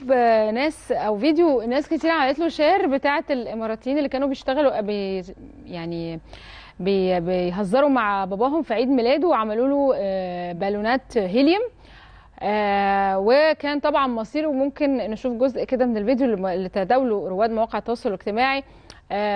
جروب آه، ناس او فيديو ناس كتير عملت له شير بتاعه الاماراتيين اللي كانوا بيشتغلوا آه، بي يعني بي بيهزروا مع باباهم في عيد ميلاده وعملوا له آه، بالونات هيليوم وكان طبعا مصيره ممكن نشوف جزء كده من الفيديو اللي تداوله رواد مواقع التواصل الاجتماعي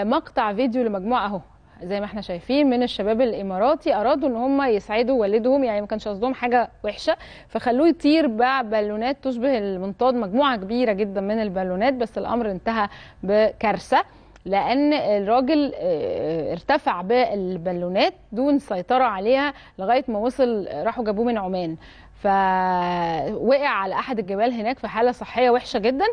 مقطع فيديو لمجموعه اهو زي ما احنا شايفين من الشباب الاماراتي ارادوا ان هم يسعدوا والدهم يعني ما كانش قصدهم حاجه وحشه فخلوه يطير بالونات تشبه المنطاد مجموعه كبيره جدا من البالونات بس الامر انتهى بكارثه لان الراجل آه، آه، ارتفع بالبالونات دون سيطره عليها لغايه ما وصل آه، راحوا جابوه من عمان فوقع على احد الجبال هناك في حاله صحيه وحشه جدا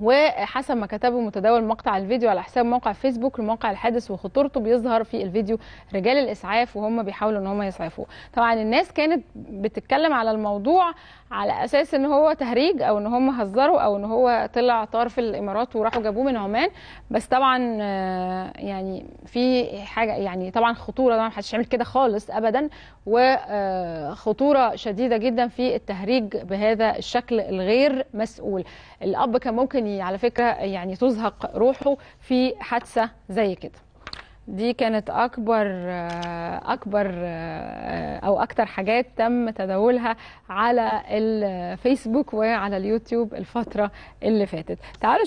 وحسب ما كتبه متداول مقطع الفيديو على حساب موقع فيسبوك لموقع الحادث وخطورته بيظهر في الفيديو رجال الاسعاف وهم بيحاولوا ان هم يسعفوه طبعا الناس كانت بتتكلم على الموضوع على اساس ان هو تهريج او ان هم هزروا او ان هو طلع طار في الامارات وراحوا جابوه من عمان بس طبعا آه، يعني في حاجه يعني طبعا خطوره ما حدش يعمل كده خالص ابدا وخطوره آه، شديده جدا في التهريج بهذا الشكل الغير مسؤول الاب كان ممكن يعني على فكره يعني تزهق روحه في حادثه زي كده دي كانت اكبر اكبر او اكتر حاجات تم تداولها على الفيسبوك وعلى اليوتيوب الفتره اللي فاتت تعالوا